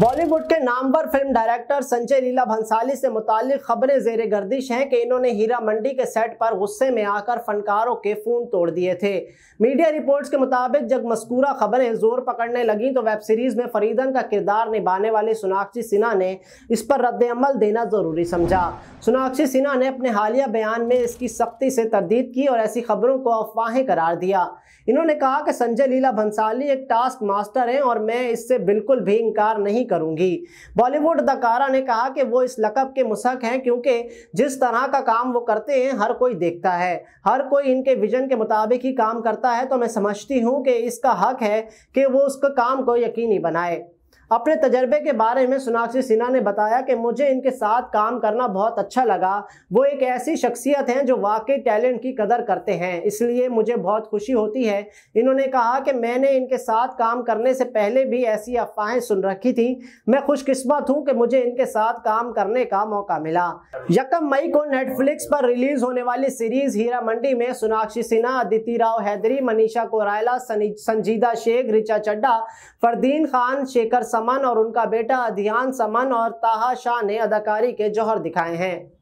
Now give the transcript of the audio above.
बॉलीवुड के नामवर film director Sanjay Leela Bhansali से मुतल खबरें जेर गर्दिश हैं कि इन्होंने हीरा मंडी के सेट पर गुस्से में आकर फनकारों के फोन तोड़ दिए थे मीडिया रिपोर्ट्स के मुताबिक जब मस्कूरा खबरें जोर पकड़ने लगीं तो वेब सीरीज में फरीदन का किरदार निभाने वाले सोनाक्षी सिन्हा ने इस पर रद्दमल देना ज़रूरी समझा सोनाक्षी सिन्हा ने अपने हालिया बयान में इसकी सख्ती से तरदीद की और ऐसी खबरों को अफवाहें करार दिया इन्होंने कहा कि संजय लीला भंसाली एक टास्क मास्टर हैं और मैं इससे बिल्कुल भी इनकार नहीं करूंगी बॉलीवुड अदाकारा ने कहा कि वो इस लकब के मुशक हैं क्योंकि जिस तरह का काम वो करते हैं हर कोई देखता है हर कोई इनके विजन के मुताबिक ही काम करता है तो मैं समझती हूँ कि इसका हक है कि वो उसका काम को यकीनी बनाए अपने तजर्बे के बारे में सोनाक्षी सिन्हा ने बताया कि मुझे इनके साथ काम करना बहुत अच्छा लगा वो एक ऐसी शख्सियत हैं जो वाकई टैलेंट की कदर करते हैं इसलिए मुझे बहुत खुशी होती है इन्होंने कहा कि मैंने इनके साथ काम करने से पहले भी ऐसी अफवाहें सुन रखी थी मैं खुशकिस्मत हूँ कि मुझे इनके साथ काम करने का मौका मिला यकम मई को नेटफ्लिक्स पर रिलीज होने वाली सीरीज हीरा मंडी में सोनाक्षी सिन्हा अदिति राव हैदरी मनीषा कोरायला संजीदा शेख रिचा चड्डा फरदीन खान शेखर समन और उनका बेटा अधियान समन और ताहा शाह ने अदाकारी के जौहर दिखाए हैं